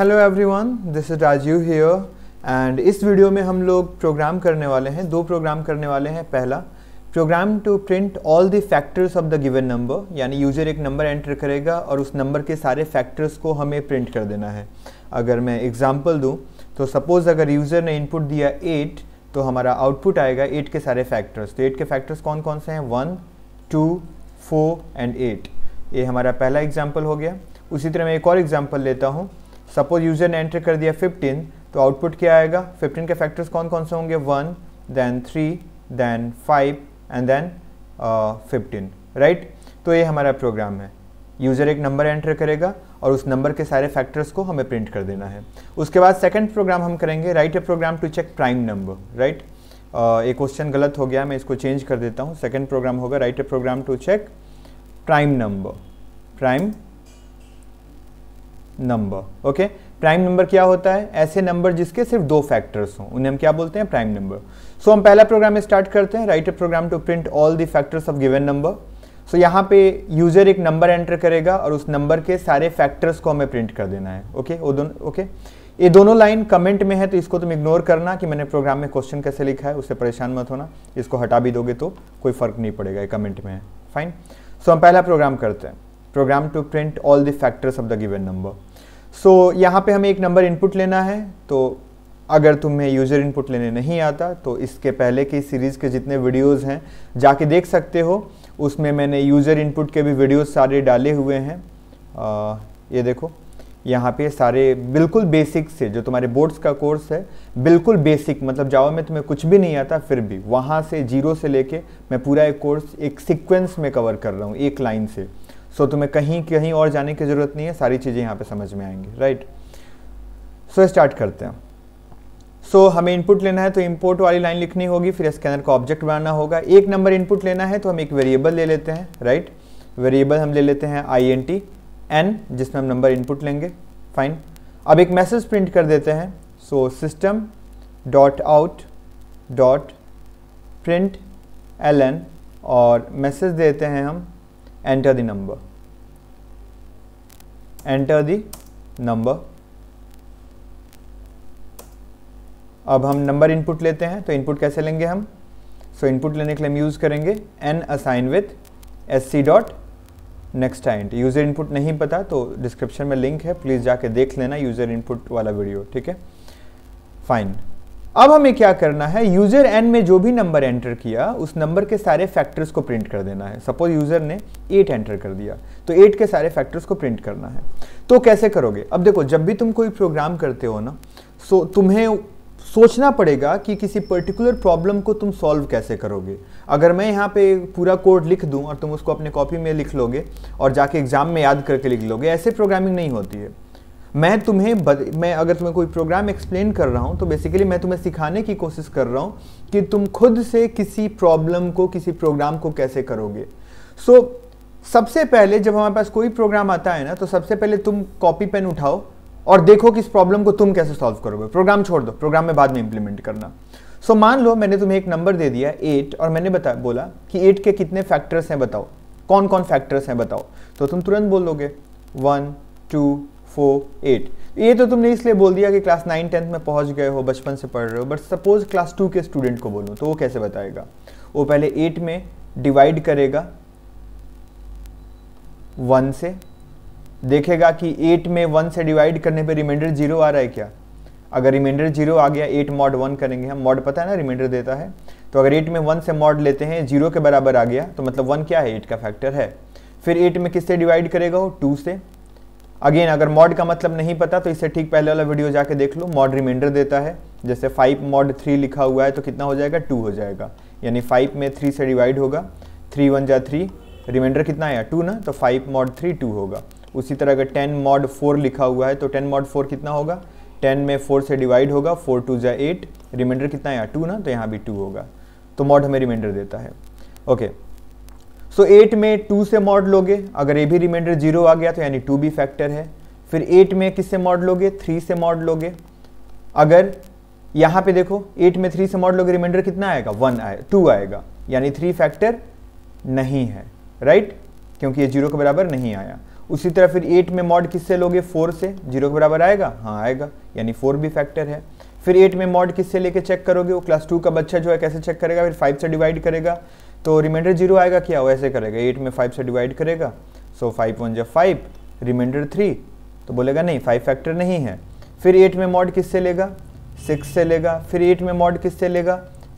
Hello everyone this is Rajiv here and इस video में हम लोग प्रोग्राम करने वाले हैं दो प्रोग्राम करने वाले हैं पहला program to print all the factors of the given number यानी यूजर एक नंबर एंटर करेगा और उस नंबर के सारे फैक्टर्स को हमें प्रिंट कर देना है अगर मैं एग्जांपल दूं तो सपोज़ अगर यूज़र ने इनपुट दिया एट तो हमारा आउटपुट आएगा एट के सारे फैक्टर्स तो एट के फैक्टर्स कौन कौन से हैं one two four and eight ये हमारा पहला एग्जाम्पल हो गया उसी तरह मैं एक और एग्जाम्पल लेता हूँ सपोज यूजर ने एंटर कर दिया 15 तो आउटपुट क्या आएगा 15 के फैक्टर्स कौन कौन से होंगे one then three then five and then fifteen right तो ये हमारा प्रोग्राम है यूज़र एक नंबर एंटर करेगा और उस नंबर के सारे फैक्टर्स को हमें प्रिंट कर देना है उसके बाद सेकंड प्रोग्राम हम करेंगे right a program to check prime number right एक क्वेश्चन गलत हो गया मैं इसको चेंज कर देता हूँ सेकंड प्रोग्राम होगा right a program to check prime number prime number okay prime number क्या होता है ऐसे नंबर जिसके सिर्फ दो फैक्टर्स हों उन्हें हम क्या बोलते हैं प्राइम नंबर सो हम पहला प्रोग्राम स्टार्ट करते हैं right a program to print all the factors of given number so यहाँ पे यूजर एक नंबर एंटर करेगा और उस नंबर के सारे फैक्टर्स को हमें प्रिंट कर देना है ओके वो दोनों ओके ये दोनों लाइन कमेंट में है तो इसको तुम इग्नोर करना कि मैंने प्रोग्राम में क्वेश्चन कैसे लिखा है उससे परेशान मत होना इसको हटा भी दोगे तो कोई फर्क नहीं पड़ेगा ये कमेंट में है फाइन सो so, हम पहला प्रोग्राम करते हैं program to print all the factors of the given number so so, यहाँ पे हमें एक नंबर इनपुट लेना है तो अगर तुम्हें यूज़र इनपुट लेने नहीं आता तो इसके पहले की सीरीज़ के जितने वीडियोज़ हैं जाके देख सकते हो उसमें मैंने यूज़र इनपुट के भी वीडियोज़ सारे डाले हुए हैं आ, ये देखो यहाँ पे सारे बिल्कुल बेसिक से जो तुम्हारे बोर्ड्स का कोर्स है बिल्कुल बेसिक मतलब जाओ में तुम्हें कुछ भी नहीं आता फिर भी वहाँ से जीरो से लेके मैं पूरा एक कोर्स एक सिक्वेंस में कवर कर रहा हूँ एक लाइन से सो so, तुम्हें कहीं कहीं और जाने की ज़रूरत नहीं है सारी चीज़ें यहाँ पे समझ में आएंगी राइट सो स्टार्ट करते हैं सो so, हमें इनपुट लेना है तो इम्पोर्ट वाली लाइन लिखनी होगी फिर स्कैनर का ऑब्जेक्ट बनाना होगा एक नंबर इनपुट लेना है तो हम एक वेरिएबल ले लेते हैं राइट वेरिएबल हम ले लेते हैं आई एन टी एन जिसमें हम नंबर इनपुट लेंगे फाइन अब एक मैसेज प्रिंट कर देते हैं so system dot out dot print L N और मैसेज देते हैं हम enter the number enter the number अब हम नंबर इनपुट लेते हैं तो इनपुट कैसे लेंगे हम सो so, इनपुट लेने के लिए हम यूज़ करेंगे N assign with S C dot next int user input नहीं पता तो डिस्क्रिप्शन में लिंक है प्लीज़ जाके देख लेना यूज़र इनपुट वाला वीडियो ठीक है फाइन अब हमें क्या करना है यूजर एन में जो भी नंबर एंटर किया उस नंबर के सारे फैक्टर्स को प्रिंट कर देना है सपोज यूजर ने एट एंटर कर दिया तो एट के सारे फैक्टर्स को प्रिंट करना है तो कैसे करोगे अब देखो जब भी तुम कोई प्रोग्राम करते हो ना सो तुम्हें सोचना पड़ेगा कि किसी पर्टिकुलर प्रॉब्लम को तुम सॉल्व कैसे करोगे अगर मैं यहाँ पे पूरा कोड लिख दूँ और तुम उसको अपने कॉपी में लिख लोगे और जाके एग्जाम में याद करके लिख लोगे ऐसे प्रोग्रामिंग नहीं होती है मैं तुम्हें बद, मैं अगर तुम्हें कोई प्रोग्राम एक्सप्लेन कर रहा हूँ तो बेसिकली मैं तुम्हें सिखाने की कोशिश कर रहा हूँ कि तुम खुद से किसी प्रॉब्लम को किसी प्रोग्राम को कैसे करोगे सो so, सबसे पहले जब हमारे पास कोई प्रोग्राम आता है ना तो सबसे पहले तुम कॉपी पेन उठाओ और देखो कि इस प्रॉब्लम को तुम कैसे सॉल्व करोगे प्रोग्राम छोड़ दो प्रोग्राम में बाद में इंप्लीमेंट करना सो so, मान लो मैंने तुम्हें एक नंबर दे दिया एट और मैंने बता बोला कि एट के कितने फैक्टर्स हैं बताओ कौन कौन फैक्टर्स हैं बताओ तो तुम तुरंत बोल वन टू फोर एट ये तो तुमने इसलिए बोल दिया कि क्लास नाइन टेंथ में पहुंच गए हो बचपन से पढ़ रहे हो बट सपोज क्लास टू के स्टूडेंट को बोलूँ तो वो कैसे बताएगा वो पहले एट में डिवाइड करेगा वन से देखेगा कि एट में वन से डिवाइड करने पे रिमाइंडर जीरो आ रहा है क्या अगर रिमाइंडर जीरो आ गया एट मॉड वन करेंगे हम मॉड पता है ना रिमाइंडर देता है तो अगर एट में वन से मॉड लेते हैं जीरो के बराबर आ गया तो मतलब वन क्या है एट का फैक्टर है फिर एट में किससे डिवाइड करेगा वो टू से अगेन अगर मॉड का मतलब नहीं पता तो इससे ठीक पहले वाला वीडियो जाके देख लो मॉड रिमाइंडर देता है जैसे फाइव मॉड थ्री लिखा हुआ है तो कितना हो जाएगा टू हो जाएगा यानी फाइव में थ्री से डिवाइड होगा थ्री वन जा थ्री रिमाइंडर कितना आया टू ना तो फाइव मॉड थ्री टू होगा उसी तरह अगर टेन मॉड फोर लिखा हुआ है तो टेन मॉड फोर कितना होगा टेन में फोर से डिवाइड होगा फोर टू जा एट रिमाइंडर कितना आया टू ना तो यहाँ भी टू होगा तो मॉड हमें रिमाइंडर देता है okay okay. So so, eight में टू से मॉड लोगे अगर ये भी रिमाइंडर जीरो आ गया तो यानी टू भी फैक्टर है फिर एट में किससे मॉड लोगे थ्री से मॉड लोगे अगर यहाँ पे देखो एट में थ्री से मॉड लोगे रिमाइंडर कितना आएगा वन आए टू आएगा यानी थ्री फैक्टर नहीं है राइट क्योंकि ये जीरो के बराबर नहीं आया उसी तरह फिर एट में मॉड किससे लोगे फोर से जीरो के बराबर आएगा हाँ आएगा यानी फोर भी फैक्टर है फिर एट में मॉड किससे लेके चेक करोगे वो क्लास टू का बच्चा जो है कैसे चेक करेगा फिर फाइव से डिवाइड करेगा तो रिमाइंडर जीरो आएगा क्या वैसे करेगा एट में फाइव से डिवाइड करेगा सो फाइव वन जब फाइव रिमाइंडर थ्री तो बोलेगा नहीं फाइव फैक्टर नहीं है फिर एट में मॉड किससे लेगा सिक्स से लेगा फिर एट में मॉड किससे लेगा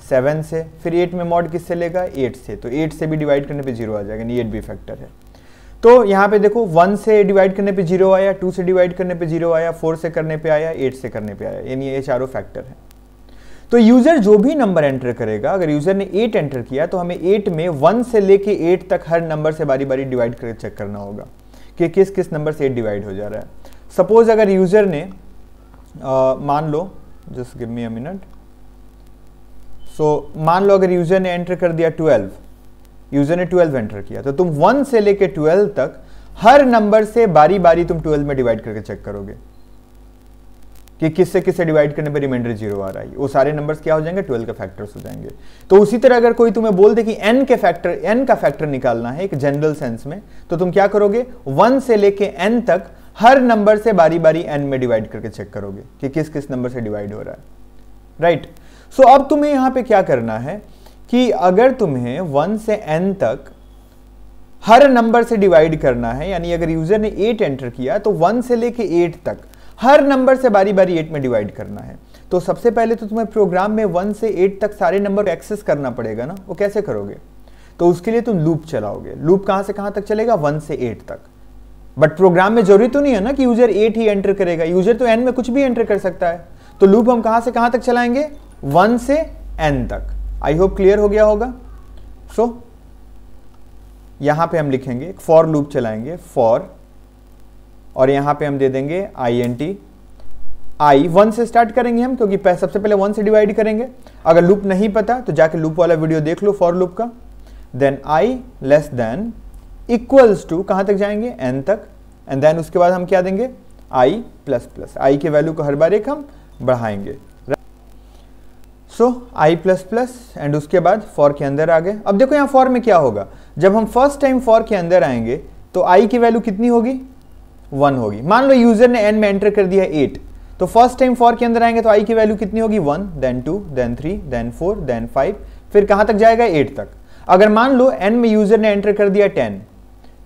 सेवन से फिर एट में मॉड किससे लेगा एट से तो एट से भी डिवाइड करने पे जीरो आ जाएगा नहीं एट भी फैक्टर है तो यहाँ पे देखो वन से डिवाइड करने पे जीरो आया टू से डिवाइड करने पे जीरो आया फोर से करने पे आया एट से करने पे आया यानी ये चारों फैक्टर है तो यूजर जो भी नंबर एंटर करेगा अगर यूजर ने एट एंटर किया तो हमें एट में वन से लेके एट तक हर नंबर से बारी बारी डिवाइड करके चेक करना होगा कि किस किस नंबर से एट डिवाइड हो जा रहा है सपोज अगर यूजर ने आ, मान लो just give me a minute so मान लो अगर यूजर ने एंटर कर दिया ट्वेल्व यूजर ने ट्वेल्व एंटर किया तो तुम वन से लेके ट्वेल्व तक हर नंबर से बारी बारी तुम ट्वेल्व में डिवाइड करके चेक करोगे कि किससे किससे डिवाइड करने पर रिमाइंडर जीरो आ रहा है वो सारे नंबर्स क्या हो जाएंगे ट्वेल्व के फैक्टर्स हो जाएंगे तो उसी तरह अगर कोई तुम्हें बोल दे कि एन के फैक्टर एन का फैक्टर निकालना है एक जनरल सेंस में तो तुम क्या करोगे वन से लेके एन तक हर नंबर से बारी बारी एन में डिवाइड करके चेक करोगे कि किस किस नंबर से डिवाइड हो रहा है राइट right. सो so, अब तुम्हें यहां पे क्या करना है कि अगर तुम्हें वन से एन तक हर नंबर से डिवाइड करना है यानी अगर यूजर ने एट एंटर किया तो वन से लेके एट तक हर नंबर से बारी बारी एट में डिवाइड करना है तो सबसे पहले तो तुम्हें प्रोग्राम में वन से एट तक सारे नंबर एक्सेस करना पड़ेगा ना वो कैसे करोगे तो उसके लिए तुम लूप चलाओगे लूप कहां से कहां तक चलेगा वन से एट तक बट प्रोग्राम में जरूरी तो नहीं है ना कि यूजर एट ही एंटर करेगा यूजर तो एन में कुछ भी एंटर कर सकता है तो लूप हम कहां से कहां तक चलाएंगे वन से एन तक आई होप क्लियर हो गया होगा सो so, यहां पे हम लिखेंगे फॉर लूप चलाएंगे फॉर और यहां पे हम दे देंगे I N T I one से स्टार्ट करेंगे हम क्योंकि सबसे पहले वन से डिवाइड करेंगे अगर लूप नहीं पता तो जाके लूप वाला वीडियो देख लो फॉर लूप का then I less than equals to कहां तक जाएंगे एन तक एंड देन उसके बाद हम क्या देंगे आई प्लस प्लस आई के वैल्यू को हर बार एक हम बढ़ाएंगे so I plus plus and उसके बाद फॉर के अंदर आ गए अब देखो यहां फॉर में क्या होगा जब हम फर्स्ट टाइम फॉर के अंदर आएंगे तो आई की वैल्यू कितनी होगी वन होगी मान लो यूजर ने एन में एंटर कर दिया एट तो फर्स्ट टाइम फोर के अंदर आएंगे तो आई की वैल्यू कितनी होगी one then two then three then four then five फिर कहां तक जाएगा एट तक अगर मान लो एन में यूजर ने एंटर कर दिया टेन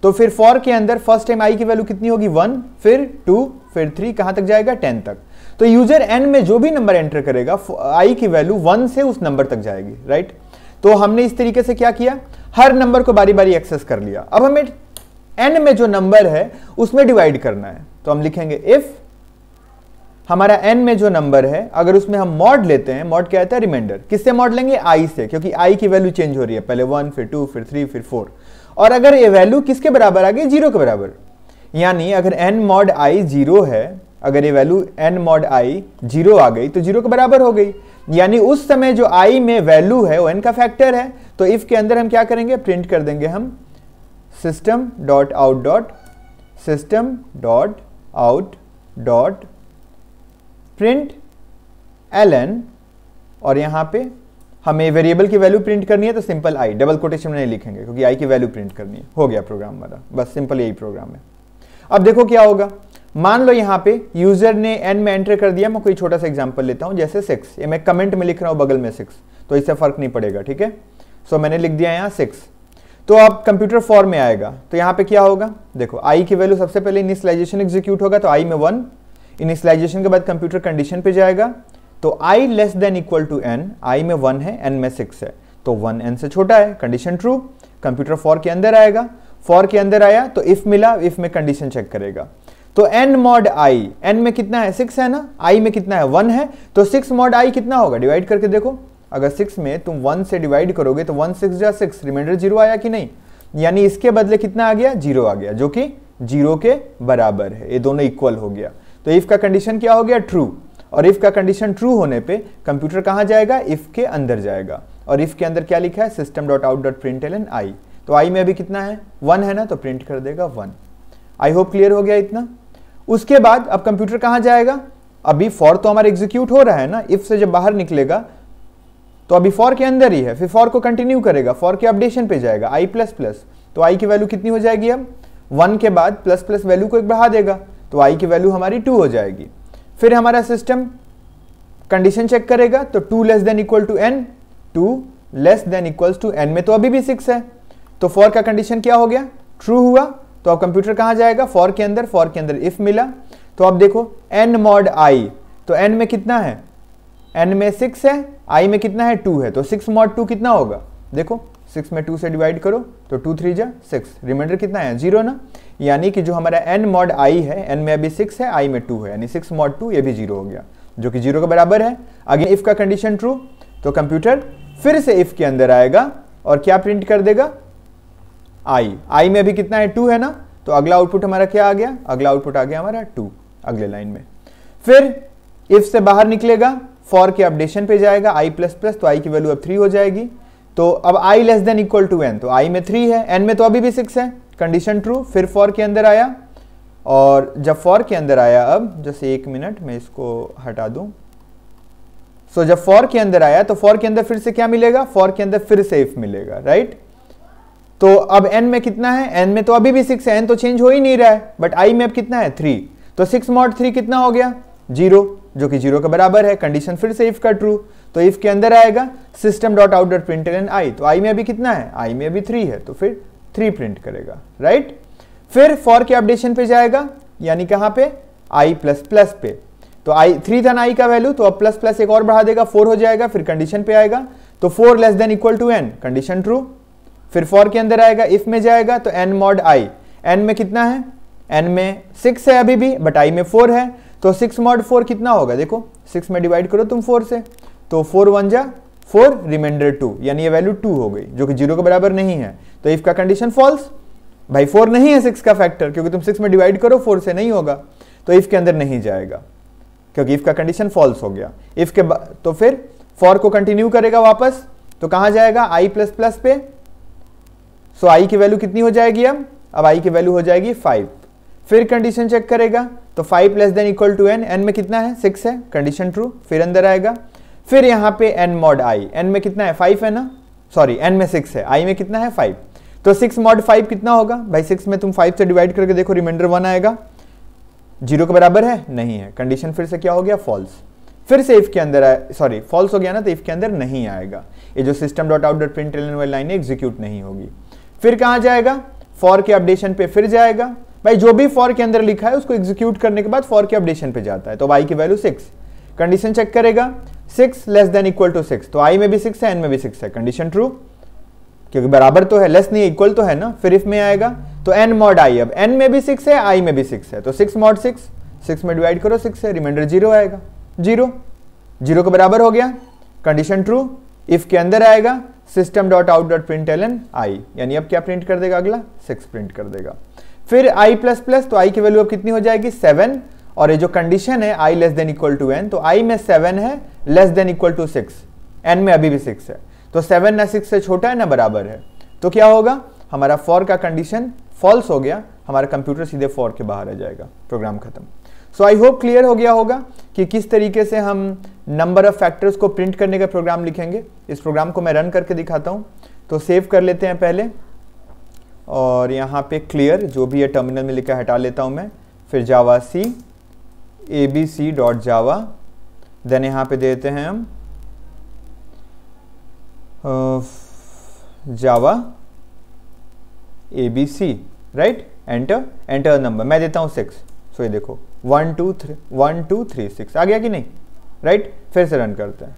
तो फिर फोर के अंदर फर्स्ट टाइम आई की वैल्यू कितनी होगी वन फिर टू फिर थ्री कहां तक जाएगा टेन तक तो यूजर एन में जो भी नंबर एंटर करेगा आई की वैल्यू वन से उस नंबर तक जाएगी राइट तो हमने इस तरीके से क्या किया हर नंबर को बारी बारी एक्सेस कर लिया अब हमें एन में जो नंबर है उसमें डिवाइड करना है तो हम लिखेंगे इफ हमारा एन में जो नंबर है अगर उसमें हम मॉड लेते हैं मॉड क्या है रिमाइंडर किससे मॉड लेंगे आई से क्योंकि आई की वैल्यू चेंज हो रही है पहले वन फिर टू फिर थ्री फिर फोर और अगर ये वैल्यू किसके बराबर आ गई जीरो के बराबर यानी अगर एन मॉड आई जीरो है अगर ये value N mod I zero आ गई तो जीरो के बराबर हो गई यानी उस समय जो आई में वैल्यू है वो एन का फैक्टर है तो इफ के अंदर हम क्या करेंगे प्रिंट कर देंगे हम dot out dot system dot out dot print L N और यहाँ पे हमें वेरिएबल की वैल्यू प्रिंट करनी है तो सिंपल आई डबल कोटेशन में नहीं लिखेंगे क्योंकि आई की वैल्यू प्रिंट करनी है हो गया प्रोग्राम हमारा बस सिंपल यही प्रोग्राम है अब देखो क्या होगा मान लो यहाँ पे यूजर ने एन में एंटर कर दिया मैं कोई छोटा सा एग्जाम्पल लेता हूँ जैसे सिक्स ये मैं कमेंट में लिख रहा हूँ बगल में सिक्स तो इससे फर्क नहीं पड़ेगा ठीक है सो मैंने लिख दिया यहाँ सिक्स तो अब कंप्यूटर फॉर्म में आएगा तो यहां पे क्या होगा देखो आई की वैल्यू सबसे पहले इनिशलाइजेशन एग्जीक्यूट होगा तो आई में वन इनिशलाइजेशन के बाद कंप्यूटर कंडीशन पे जाएगा तो आई less than equal to N आई में वन है एन में सिक्स है तो वन एन से छोटा है कंडीशन ट्रू कंप्यूटर फॉर के अंदर आएगा फॉर के अंदर आया तो इफ मिला इफ में कंडीशन चेक करेगा तो n मॉड i n में कितना है सिक्स है ना i में कितना है वन है तो सिक्स मॉड i कितना होगा डिवाइड करके देखो अगर सिक्स में तुम वन से डिवाइड करोगे तो वन सिक्स या सिक्स रिमाइंडर जीरो आया कि नहीं यानी इसके बदले कितना आ गया जीरो आ गया जो कि जीरो के बराबर है ये दोनों इक्वल हो गया तो इफ का कंडीशन क्या हो गया ट्रू और इफ का कंडीशन ट्रू होने पे कंप्यूटर कहाँ जाएगा इफ के अंदर जाएगा और इफ के अंदर क्या लिखा है system dot out dot print L N I तो आई में अभी कितना है वन है ना तो प्रिंट कर देगा वन आई होप क्लियर हो गया इतना उसके बाद अब कंप्यूटर कहाँ जाएगा अभी फॉर तो हमारा एग्जीक्यूट हो रहा है ना इफ से जब बाहर निकलेगा तो अभी फॉर के अंदर ही है फिर फॉर को कंटिन्यू करेगा फॉर के अपडेशन पे जाएगा आई प्लस प्लस तो आई की वैल्यू कितनी हो जाएगी अब वन के बाद प्लस प्लस वैल्यू को एक बढ़ा देगा तो आई की वैल्यू हमारी टू हो जाएगी फिर हमारा सिस्टम कंडीशन चेक करेगा तो two less than equal to N two less than equals to N में तो अभी भी सिक्स है तो फॉर का कंडीशन क्या हो गया ट्रू हुआ तो अब कंप्यूटर कहाँ जाएगा फॉर के अंदर फॉर के अंदर इफ मिला तो अब देखो एन मॉड आई तो एन में कितना है एन में सिक्स है आई में कितना है टू है तो सिक्स मॉट टू कितना होगा देखो सिक्स में टू से डिवाइड करो तो टू थ्री जा सिक्स रिमाइंडर कितना है जीरो ना यानी कि जो हमारा एन मॉड आई है एन में अभी सिक्स है आई में टू है यानी सिक्स मॉड टू ये भी जीरो हो गया जो कि जीरो के बराबर है अगेन इफ का कंडीशन ट्रू तो कंप्यूटर फिर से इफ के अंदर आएगा और क्या प्रिंट कर देगा आई आई में अभी कितना है टू है ना तो अगला आउटपुट हमारा क्या आ गया अगला आउटपुट आ गया हमारा टू अगले लाइन में फिर इफ से बाहर निकलेगा फॉर के अपडेशन पे जाएगा आई प्लस प्लस तो आई की वैल्यू अब थ्री हो जाएगी तो अब आई less than equal to N तो आई में थ्री है एन में तो अभी भी सिक्स है कंडीशन ट्रू फिर फॉर के अंदर आया और जब फॉर के अंदर आया अब जैसे एक मिनट मैं इसको हटा दूं सो so, जब फॉर के अंदर आया तो फॉर के अंदर फिर से क्या मिलेगा फॉर के अंदर फिर से इफ मिलेगा राइट तो अब एन में कितना है एन में तो अभी भी सिक्स है एन तो चेंज हो ही नहीं रहा है बट आई में अब कितना है थ्री तो सिक्स मॉट थ्री कितना हो गया जीरो जो कि जीरो के बराबर है कंडीशन फिर से इफ का ट्रू तो इफ के अंदर आएगा system dot out dot print I तो आई में अभी कितना है आई में अभी थ्री है तो फिर थ्री प्रिंट करेगा राइट फिर फॉर के अपडेशन पे जाएगा यानी कहां पे आई प्लस प्लस पे तो आई थ्री था आई का वैल्यू तो अब प्लस प्लस एक और बढ़ा देगा फोर हो जाएगा फिर कंडीशन पे आएगा तो four less than equal to N condition true फिर फोर के अंदर आएगा इफ में जाएगा तो एन मॉड आई एन में कितना है एन में सिक्स है अभी भी बट आई में फोर है तो सिक्स मॉड फोर कितना होगा देखो सिक्स में डिवाइड करो तुम फोर से तो फोर वन जा फोर रिमाइंडर टू यानी ये वैल्यू टू हो गई जो कि जीरो के बराबर नहीं है तो इफ का कंडीशन फॉल्स भाई फोर नहीं है सिक्स का फैक्टर क्योंकि तुम सिक्स में डिवाइड करो फोर से नहीं होगा तो इफ के अंदर नहीं जाएगा क्योंकि इफ का कंडीशन फॉल्स हो गया इफ के तो फिर फोर को कंटिन्यू करेगा वापस तो कहां जाएगा आई प्लस प्लस पे सो आई की वैल्यू कितनी हो जाएगी अब अब आई की वैल्यू हो जाएगी फाइव फिर कंडीशन चेक करेगा तो five plus then equal to N N में कितना है सिक्स है कंडीशन ट्रू फिर अंदर आएगा फिर यहाँ पे एन मॉड आई एन में कितना है फाइव है ना सॉरी एन में सिक्स है आई में कितना है फाइव तो सिक्स मॉड फाइव कितना होगा भाई सिक्स में तुम फाइव से डिवाइड करके देखो रिमाइंडर वन आएगा जीरो के बराबर है नहीं है कंडीशन फिर से क्या हो गया फॉल्स फिर से इफ के अंदर आए सॉरी फॉल्स हो गया ना तो इफ के अंदर नहीं आएगा ये जो system dot out dot print line execute नहीं होगी फिर कहाँ जाएगा फॉर के अपडेशन पे फिर जाएगा भाई जो भी फॉर के अंदर लिखा है उसको एग्जीक्यूट करने के बाद फॉर के अपडेशन पे जाता है तो आई की वैल्यू सिक्स कंडीशन चेक करेगा six less than equal to six तो आई में भी सिक्स है एन में भी सिक्स है कंडीशन ट्रू क्योंकि बराबर तो है लेस नहीं इक्वल तो है ना फिर इफ में आएगा तो एन मॉड आई अब एन में भी सिक्स है आई में भी सिक्स है तो सिक्स मॉड सिक्स सिक्स में डिवाइड करो सिक्स है रिमाइंडर जीरो आएगा जीरो जीरो के बराबर हो गया कंडीशन ट्रू इफ के अंदर आएगा system dot out dot print L N I यानी अब क्या प्रिंट कर देगा अगला सिक्स प्रिंट कर देगा फिर i++ प्लस प्लस तो i की वैल्यू अब कितनी हो जाएगी सेवन और ये जो कंडीशन है I less than equal to N तो आई में सेवन है less than equal to six N में अभी भी सिक्स है तो सेवन ना सिक्स से छोटा है ना बराबर है तो क्या होगा हमारा फोर का कंडीशन फॉल्स हो गया हमारा कंप्यूटर सीधे फोर के बाहर आ जाएगा प्रोग्राम खत्म सो आई होप क्लियर हो गया होगा कि किस तरीके से हम नंबर ऑफ फैक्टर्स को प्रिंट करने का प्रोग्राम लिखेंगे इस प्रोग्राम को मैं रन करके दिखाता हूँ तो सेव कर लेते हैं पहले और यहाँ पे क्लियर जो भी है टर्मिनल में लिखा हटा लेता हूँ मैं फिर Java C A B C dot Java then यहाँ पे देते हैं हम Java A B C right enter enter number मैं देता हूँ सिक्स सो ये देखो one two three one two three six आ गया कि नहीं राइट right? फिर से रन करते हैं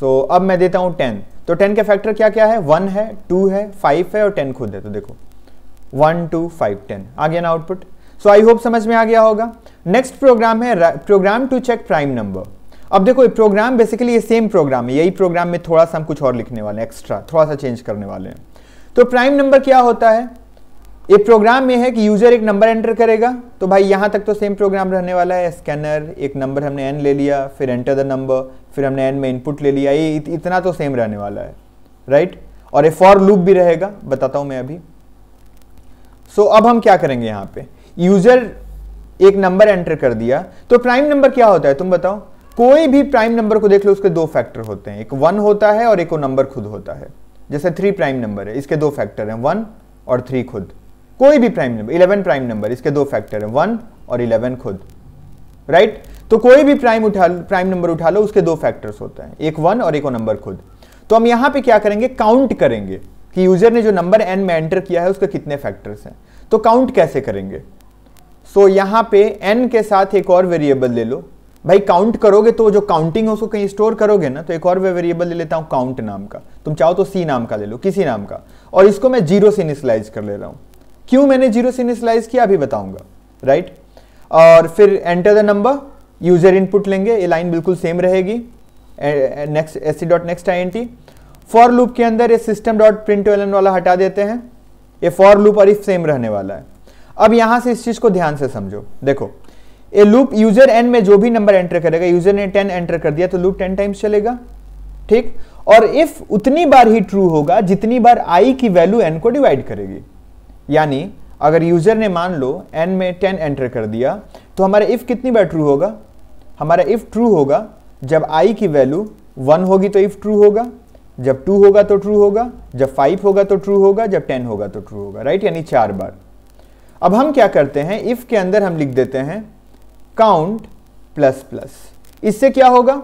सो so, अब मैं देता हूँ टेन तो टेन के फैक्टर क्या क्या है वन है टू है फाइव है और टेन खुद है तो देखो वन टू फाइव टेन आ गया ना आउटपुट सो आई होप समझ में आ गया होगा नेक्स्ट प्रोग्राम है program to check prime number अब देखो प्रोग्राम बेसिकली ये सेम प्रोग्राम है यही प्रोग्राम में थोड़ा सा हम कुछ और लिखने वाले हैं एक्स्ट्रा थोड़ा सा चेंज करने वाले हैं तो प्राइम नंबर क्या होता है ये प्रोग्राम में है कि यूजर एक नंबर एंटर करेगा तो भाई यहाँ तक तो सेम प्रोग्राम रहने वाला है स्कैनर एक नंबर हमने एन ले लिया फिर एंटर द नंबर फिर हमने एन में इनपुट ले लिया ये इतना तो सेम रहने वाला है राइट और ये फॉर लूप भी रहेगा बताता हूँ मैं अभी सो so, अब हम क्या करेंगे यहाँ पे यूजर एक नंबर एंटर कर दिया तो प्राइम नंबर क्या होता है तुम बताओ कोई भी प्राइम नंबर को देख लो उसके दो फैक्टर होते हैं एक वन होता है और एक नंबर खुद होता है जैसे थ्री प्राइम नंबर है इसके दो फैक्टर हैं वन और थ्री खुद कोई भी prime number eleven prime number इसके दो फैक्टर हैं वन और इलेवन खुद राइट right? तो कोई भी प्राइम उठा प्राइम नंबर उठा लो उसके दो फैक्टर्स होते हैं एक वन और एक नंबर खुद तो हम यहां पे क्या करेंगे काउंट करेंगे कि यूजर ने जो नंबर एन में एंटर किया है उसके कितने फैक्टर्स हैं तो काउंट कैसे करेंगे सो so, यहां पे एन के साथ एक और वेरिएबल ले लो भाई काउंट करोगे तो जो काउंटिंग है उसको कहीं स्टोर करोगे ना तो एक और वेरिएबल ले लेता हूं काउंट नाम का तुम चाहो तो सी नाम का ले लो किसी नाम का और इसको मैं जीरो से इनिशलाइज कर ले रहा हूं क्यों मैंने जीरो से इनिशलाइज किया अभी बताऊंगा राइट और फिर enter the number user input लेंगे ये लाइन बिल्कुल सेम रहेगी next S C dot next I N T for loop के अंदर ये सिस्टम डॉट प्रिंट वाला हटा देते हैं ये फॉर लूप और इफ सेम रहने वाला है अब यहां से इस चीज को ध्यान से समझो देखो ये लूप यूजर एन में जो भी नंबर एंटर करेगा यूजर ने टेन एंटर कर दिया तो लूप टेन टाइम्स चलेगा ठीक और इफ उतनी बार ही ट्रू होगा जितनी बार आई की वैल्यू एन को डिवाइड करेगी यानी अगर यूज़र ने मान लो एन में टेन एंटर कर दिया तो हमारा इफ़ कितनी बार ट्रू होगा हमारा इफ़ ट्रू होगा जब आई की वैल्यू वन होगी तो इफ़ ट्रू होगा जब टू होगा तो ट्रू होगा जब फाइव होगा तो ट्रू होगा जब टेन होगा तो ट्रू होगा राइट यानी चार बार अब हम क्या करते हैं इफ़ के अंदर हम लिख देते हैं काउंट प्लस प्लस इससे क्या होगा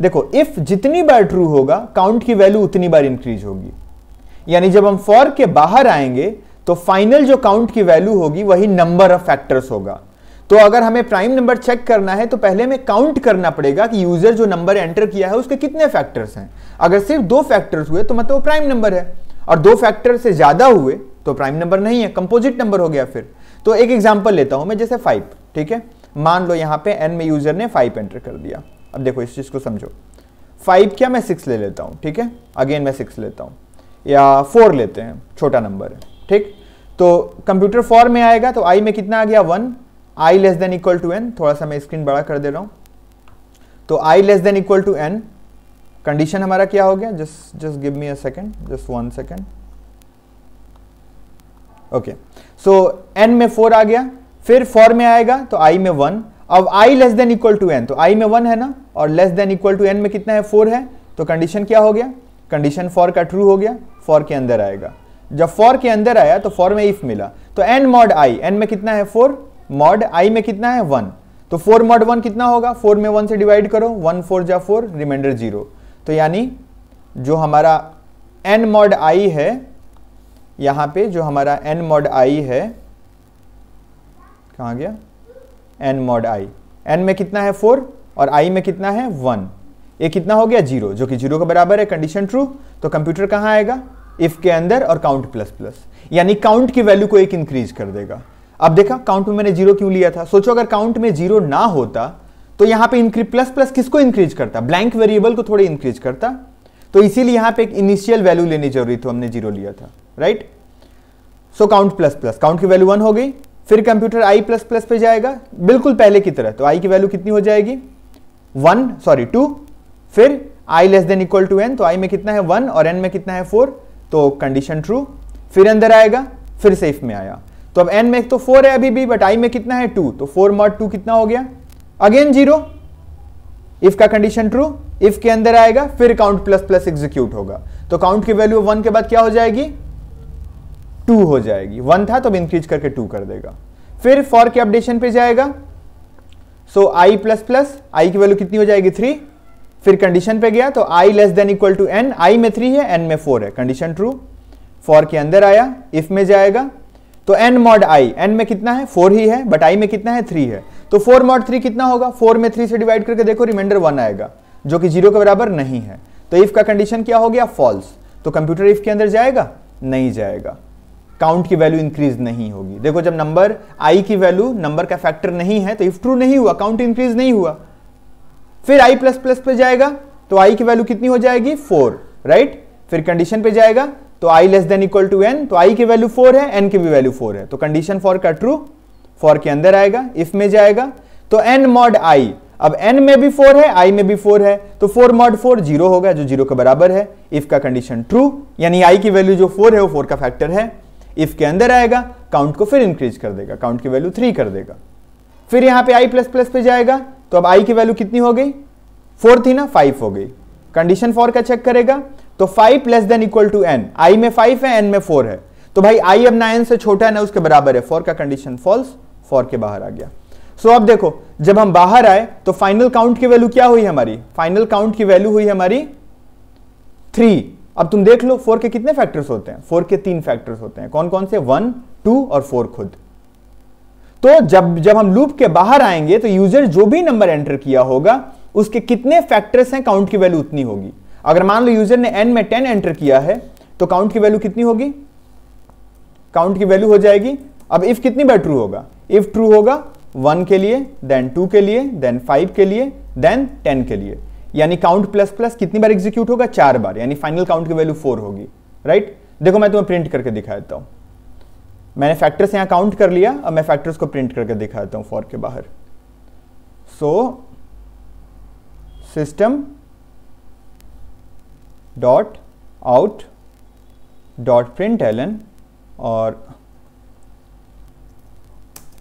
देखो इफ़ जितनी बार ट्रू होगा काउंट की वैल्यू उतनी बार इंक्रीज होगी यानी जब हम फॉर के बाहर आएंगे तो फाइनल जो काउंट की वैल्यू होगी वही नंबर ऑफ फैक्टर्स होगा तो अगर हमें प्राइम नंबर चेक करना है तो पहले हमें काउंट करना पड़ेगा कि यूजर जो नंबर एंटर किया है उसके कितने फैक्टर्स हैं अगर सिर्फ दो फैक्टर्स हुए तो मतलब वो प्राइम नंबर है और दो फैक्टर से ज्यादा हुए तो प्राइम नंबर नहीं है कंपोजिट नंबर हो गया फिर तो एक एग्जाम्पल लेता हूं मैं जैसे फाइव ठीक है मान लो यहां पे एन में यूजर ने फाइव एंटर कर दिया अब देखो इस चीज को समझो फाइव क्या मैं सिक्स ले लेता हूँ ठीक है अगेन मैं सिक्स लेता हूं या फोर लेते हैं छोटा नंबर है ठीक तो कंप्यूटर फॉर में आएगा तो आई में कितना आ गया one i less than equal to n थोड़ा सा मैं स्क्रीन बड़ा कर दे रहा हूं तो आई less than equal to N condition हमारा क्या हो गया just just give me a second just one second okay so n में फोर आ गया फिर फोर में आएगा तो आई में वन अब आई less than equal to N तो आई में वन है ना और less than equal to N में कितना है फोर है तो कंडीशन क्या हो गया कंडीशन फोर का ट्रू हो गया फोर के अंदर आएगा जब फॉर के अंदर आया तो फॉर में इफ मिला तो एन मॉड आई एन में कितना है फोर मॉड आई में कितना है वन तो फोर मॉड वन कितना होगा फोर में वन से डिवाइड करो वन फोर जा फोर रिमाइंडर जीरो तो यानी जो हमारा एन मॉड आई है यहां पे जो हमारा एन मॉड आई है कहा गया एन मॉड आई एन में कितना है फोर और आई में कितना है वन ये कितना हो गया जीरो जो कि जीरो के बराबर है कंडीशन ट्रू तो कंप्यूटर कहां आएगा इफ के अंदर और काउंट प्लस प्लस यानी काउंट की वैल्यू को एक इंक्रीज कर देगा अब देखा काउंट में मैंने जीरो क्यों लिया था सोचो अगर काउंट में जीरो ना होता तो यहां पे इंक्रीज प्लस प्लस किसको इंक्रीज करता ब्लैंक वेरिएबल को थोड़ी इंक्रीज करता तो इसीलिए यहां पे एक इनिशियल वैल्यू लेनी जरूरी थी हमने जीरो लिया था right so count plus plus count की वैल्यू वन हो गई फिर कंप्यूटर आई प्लस प्लस पे जाएगा बिल्कुल पहले की तरह तो आई की वैल्यू कितनी हो जाएगी वन सॉरी टू फिर i less than equal to N तो आई में कितना है वन और एन में कितना है फोर तो कंडीशन ट्रू फिर अंदर आएगा फिर सेफ में आया तो अब एन में एक तो फोर है अभी भी बट आई में कितना है टू तो फोर मॉट टू कितना हो गया अगेन जीरो इफ का कंडीशन ट्रू इफ के अंदर आएगा फिर काउंट प्लस प्लस एग्जीक्यूट होगा तो काउंट की वैल्यू वन के बाद क्या हो जाएगी टू हो जाएगी वन था तो अब इंक्रीज करके टू कर देगा फिर फॉर के अपडेशन पे जाएगा सो आई प्लस प्लस आई की वैल्यू कितनी हो जाएगी थ्री फिर कंडीशन पे गया तो i less than equal to n i में थ्री है n में फोर है कंडीशन ट्रू फोर के अंदर आया इफ में जाएगा तो n मॉड i n में कितना है फोर ही है बट i में कितना है थ्री है तो फोर मॉड थ्री कितना होगा फोर में थ्री से डिवाइड करके देखो रिमाइंडर वन आएगा जो कि जीरो के बराबर नहीं है तो इफ का कंडीशन क्या हो गया फॉल्स तो कंप्यूटर इफ के अंदर जाएगा नहीं जाएगा काउंट की वैल्यू इंक्रीज नहीं होगी देखो जब नंबर आई की वैल्यू नंबर का फैक्टर नहीं है तो इफ ट्रू नहीं हुआ काउंट इंक्रीज नहीं हुआ फिर आई प्लस प्लस पर जाएगा तो आई की वैल्यू कितनी हो जाएगी फोर राइट फिर कंडीशन पे जाएगा तो आई less than equal to N तो आई की वैल्यू फोर है एन की भी वैल्यू फोर है तो कंडीशन फॉर का ट्रू फॉर के अंदर आएगा इफ में जाएगा तो एन मॉड आई अब एन में भी फोर है आई में भी फोर है तो फोर मॉड फोर जीरो होगा जो जीरो के बराबर है इफ का कंडीशन ट्रू यानी आई की वैल्यू जो फोर है वो फोर का फैक्टर है इफ के अंदर आएगा काउंट को फिर इंक्रीज कर देगा काउंट की वैल्यू थ्री कर देगा फिर यहां पे आई प्लस प्लस पे जाएगा तो अब आई की वैल्यू कितनी हो गई फोर थी ना फाइव हो गई कंडीशन फोर का चेक करेगा तो five plus then equal to N आई में फाइव है एन में फोर है तो भाई आई अब ना एन से छोटा है ना उसके बराबर है फोर का कंडीशन फॉल्स फोर के बाहर आ गया सो so, अब देखो जब हम बाहर आए तो फाइनल काउंट की वैल्यू क्या हुई हमारी फाइनल काउंट की वैल्यू हुई हमारी थ्री अब तुम देख लो फोर के कितने फैक्टर्स होते हैं फोर के तीन फैक्टर्स होते हैं कौन कौन से वन टू और फोर खुद तो जब जब हम लूप के बाहर आएंगे तो यूजर जो भी नंबर एंटर किया होगा उसके कितने फैक्टर्स हैं काउंट की वैल्यू उतनी होगी अगर मान लो यूजर ने एन में टेन एंटर किया है तो काउंट की वैल्यू कितनी होगी काउंट की वैल्यू हो जाएगी अब इफ कितनी बार ट्रू होगा इफ ट्रू होगा वन के लिए देन टू के लिए देन फाइव के लिए देन टेन के लिए यानी काउंट प्लस प्लस कितनी बार एग्जीक्यूट होगा चार बार यानी फाइनल काउंट की वैल्यू फोर होगी राइट देखो मैं तुम्हें प्रिंट करके दिखा देता हूं मैंने फैक्टर्स यहाँ काउंट कर लिया अब मैं फैक्टर्स को प्रिंट करके दिखाता हूँ फॉर के बाहर so system dot out dot print ln और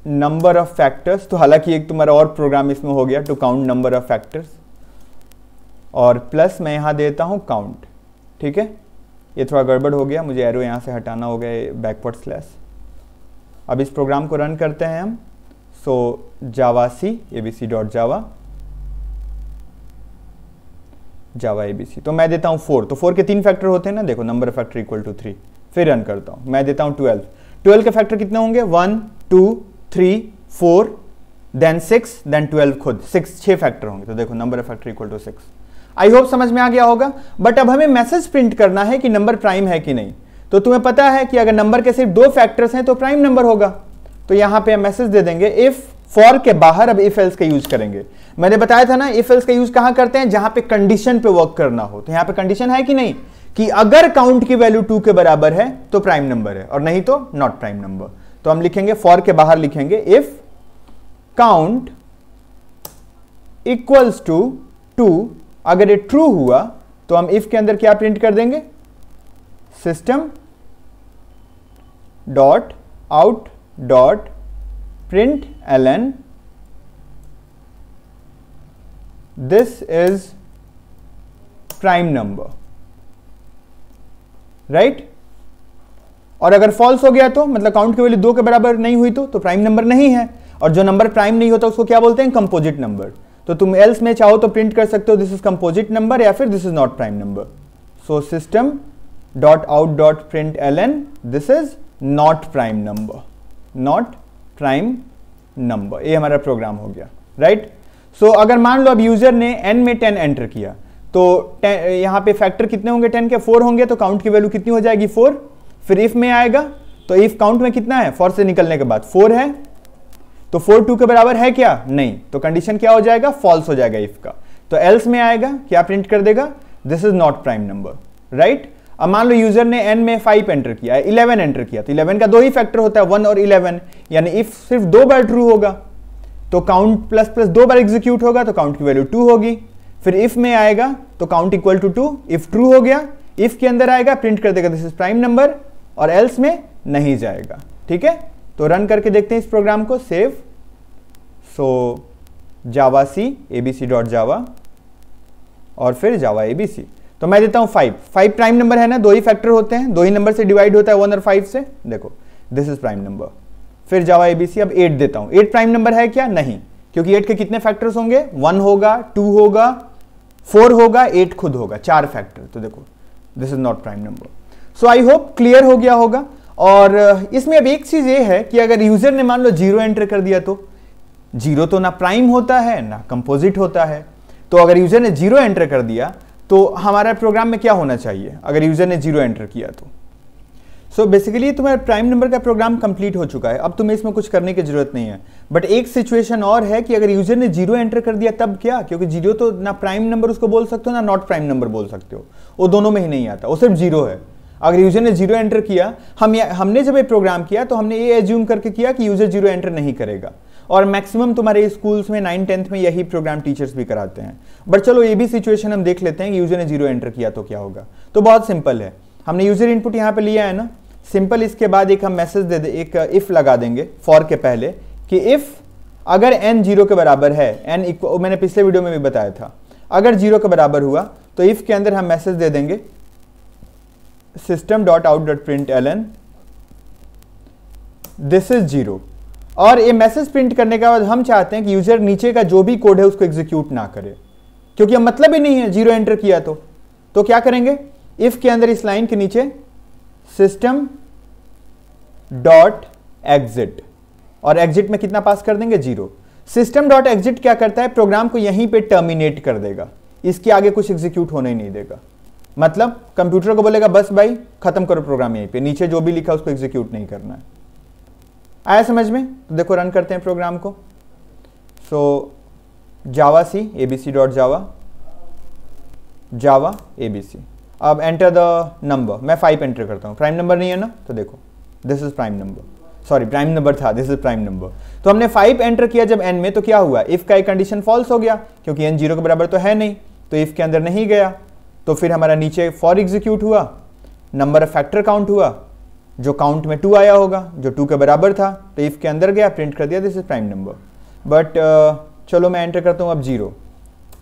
नंबर ऑफ फैक्टर्स तो हालांकि एक तुम्हारा और प्रोग्राम इसमें हो गया to count number of factors और प्लस मैं यहां देता हूँ काउंट ठीक है ये थोड़ा गड़बड़ हो गया मुझे एरो यहां से हटाना हो गया बैकवर्ड स्लैश अब इस प्रोग्राम को रन करते हैं हम so Java C A B C dot Java Java A B C तो मैं देता हूँ फोर तो फोर के तीन फैक्टर होते हैं ना देखो number factor equal to three फिर रन करता हूँ मैं देता हूँ ट्वेल्व ट्वेल्व के फैक्टर कितने होंगे one two three four then six then twelve खुद सिक्स छह फैक्टर होंगे तो देखो number factor equal to six I hope समझ में आ गया होगा बट अब हमें मैसेज प्रिंट करना है कि नंबर प्राइम है कि नहीं तो तुम्हें पता है कि अगर नंबर के सिर्फ दो फैक्टर्स हैं तो प्राइम नंबर होगा तो यहां पे हम मैसेज दे देंगे इफ फॉर के बाहर अब इफ एल्स का यूज करेंगे मैंने बताया था ना इफ एल्स का यूज कहां करते हैं जहां पे कंडीशन पे वर्क करना हो तो यहां पे कंडीशन है कि नहीं कि अगर काउंट की वैल्यू टू के बराबर है तो प्राइम नंबर है और नहीं तो नॉट प्राइम नंबर तो हम लिखेंगे फॉर के बाहर लिखेंगे if count equals to two अगर ये ट्रू हुआ तो हम इफ के अंदर क्या प्रिंट कर देंगे system dot out dot print ln this is prime number right right? और अगर फॉल्स हो गया तो मतलब काउंट की वैल्यू दो के बराबर नहीं हुई तो तो प्राइम नंबर नहीं है और जो नंबर प्राइम नहीं होता तो उसको क्या बोलते हैं कंपोजिट नंबर तो तुम एल्स में चाहो तो प्रिंट कर सकते हो दिस इज कंपोजिट नंबर या फिर this is not prime number so system dot out dot print L n this is not prime number not prime number ये हमारा प्रोग्राम हो गया राइट right? सो so, अगर मान लो अब यूजर ने एन में टेन एंटर किया तो यहां पे फैक्टर कितने होंगे टेन के फोर होंगे तो काउंट की वैल्यू कितनी हो जाएगी फोर फिर इफ में आएगा तो इफ काउंट में कितना है फोर से निकलने के बाद फोर है तो फोर टू के बराबर है क्या नहीं तो कंडीशन क्या हो जाएगा फॉल्स हो जाएगा इफ का तो एल्स में आएगा क्या प्रिंट कर देगा this is not prime number right अब मान लो यूजर ने एन में फाइव एंटर किया है इलेवन एंटर किया तो इलेवन का दो ही फैक्टर होता है वन और इलेवन यानी इफ सिर्फ दो बार ट्रू होगा तो काउंट प्लस प्लस दो बार एग्जीक्यूट होगा तो काउंट की वैल्यू टू होगी फिर इफ में आएगा तो count equal to two if true हो गया इफ के अंदर आएगा प्रिंट कर देगा दिस इज प्राइम नंबर और एल्स में नहीं जाएगा ठीक है तो रन करके देखते हैं इस प्रोग्राम को save so Java C A B C dot Java और फिर जावा ए बी सी तो मैं देता हूं फाइव फाइव प्राइम नंबर है ना दो ही फैक्टर होते हैं दो ही नंबर से डिवाइड होता है वन और फाइव से देखो दिस इज प्राइम नंबर फिर जावा एबीसी अब एट देता हूं एट प्राइम नंबर है क्या नहीं क्योंकि एट के कितने फैक्टर्स होंगे वन होगा टू होगा फोर होगा एट खुद होगा चार फैक्टर तो देखो this is not prime number so I hope clear हो गया होगा और uh, इसमें अब एक चीज ये है कि अगर यूजर ने मान लो जीरो एंटर कर दिया तो जीरो तो ना प्राइम होता है ना कंपोजिट होता है तो अगर यूजर ने जीरो एंटर कर दिया तो हमारा प्रोग्राम में क्या होना चाहिए अगर यूज़र ने जीरो एंटर किया तो सो so बेसिकली तुम्हारे प्राइम नंबर का प्रोग्राम कंप्लीट हो चुका है अब तुम्हें इसमें कुछ करने की जरूरत नहीं है बट एक सिचुएशन और है कि अगर यूजर ने जीरो एंटर कर दिया तब क्या क्योंकि जीरो तो ना प्राइम नंबर उसको बोल सकते हो ना नॉट प्राइम नंबर बोल सकते हो वो दोनों में ही नहीं आता वो सिर्फ जीरो है अगर यूजर ने जीरो एंटर किया हम हमने जब ये प्रोग्राम किया तो हमने ये एज्यूम करके किया कि यूजर जीरो एंटर नहीं करेगा और मैक्सिमम तुम्हारे स्कूल्स में नाइन टेंथ में यही प्रोग्राम टीचर्स भी कराते हैं बट चलो ये भी सिचुएशन हम देख लेते हैं यूजर ने जीरो एंटर किया तो क्या होगा तो बहुत सिंपल है हमने यूजर इनपुट यहाँ पे लिया है ना सिंपल इसके बाद एक हम मैसेज दे दे एक इफ लगा देंगे फॉर के पहले कि इफ अगर एन जीरो के बराबर है एन मैंने पिछले वीडियो में भी बताया था अगर जीरो के बराबर हुआ तो इफ के अंदर हम मैसेज दे देंगे system dot out dot print L n this is zero और ये मैसेज प्रिंट करने के बाद हम चाहते हैं कि यूजर नीचे का जो भी कोड है उसको एग्जीक्यूट ना करे क्योंकि अब मतलब ही नहीं है जीरो एंटर किया तो तो क्या करेंगे इफ के अंदर इस लाइन के नीचे सिस्टम डॉट एग्जिट और एग्जिट में कितना पास कर देंगे जीरो सिस्टम डॉट एग्जिट क्या करता है प्रोग्राम को यहीं पे टर्मिनेट कर देगा इसके आगे कुछ एग्जीक्यूट होने ही नहीं देगा मतलब कंप्यूटर को बोलेगा बस भाई खत्म करो प्रोग्राम यहीं पे नीचे जो भी लिखा उसको एग्जीक्यूट नहीं करना है आया समझ में तो देखो रन करते हैं प्रोग्राम को so Java C A B C dot Java Java A B C अब एंटर द नंबर मैं फाइव एंटर करता हूँ प्राइम नंबर नहीं है ना तो देखो this is prime number sorry prime number था दिस इज प्राइम नंबर तो हमने फाइव एंटर किया जब एन में तो क्या हुआ इफ का एक कंडीशन फॉल्स हो गया क्योंकि एन जीरो के बराबर तो है नहीं तो इफ के अंदर नहीं गया तो फिर हमारा नीचे फॉर एग्जीक्यूट हुआ नंबर ऑफ फैक्टर काउंट हुआ जो काउंट में टू आया होगा जो टू के बराबर था तो इफ़ के अंदर गया प्रिंट कर दिया this is prime number but चलो मैं एंटर करता हूँ अब जीरो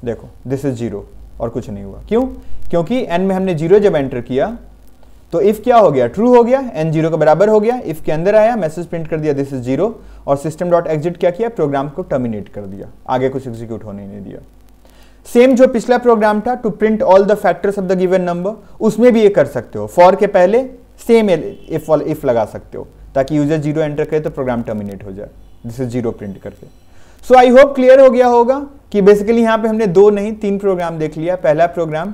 देखो दिस इज़ जीरो और कुछ नहीं हुआ क्यों क्योंकि एन में हमने जीरो जब एंटर किया तो इफ़ क्या हो गया ट्रू हो गया एन जीरो के बराबर हो गया इफ़ के अंदर आया मैसेज प्रिंट कर दिया दिस इज़ जीरो और सिस्टम डॉट एग्जिट क्या किया प्रोग्राम को टर्मिनेट कर दिया आगे कुछ एग्जीक्यूट होने नहीं दिया सेम जो पिछला प्रोग्राम था to print all the factors of the given number उसमें भी ये कर सकते हो फॉर के पहले सेम इफ वाले इफ लगा सकते हो ताकि यूजर जीरो एंटर करे तो प्रोग्राम टर्मिनेट हो जाए दिस इज जीरो प्रिंट करके सो आई होप क्लियर हो गया होगा कि बेसिकली यहां पे हमने दो नहीं तीन प्रोग्राम देख लिया पहला program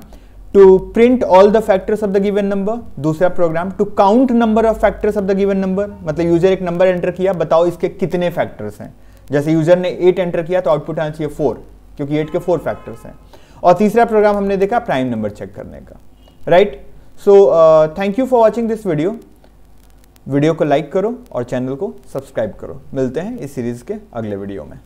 to print all the factors of the given number दूसरा program to count number of factors of the given number मतलब यूजर एक नंबर एंटर किया बताओ इसके कितने फैक्टर्स हैं जैसे यूजर ने एट एंटर किया तो आउटपुट आना चाहिए फोर क्योंकि एट के फोर फैक्टर्स हैं और तीसरा प्रोग्राम हमने देखा प्राइम नंबर चेक करने का right right? So thank you for watching this video video को लाइक करो और चैनल को सब्सक्राइब करो मिलते हैं इस सीरीज़ के अगले वीडियो में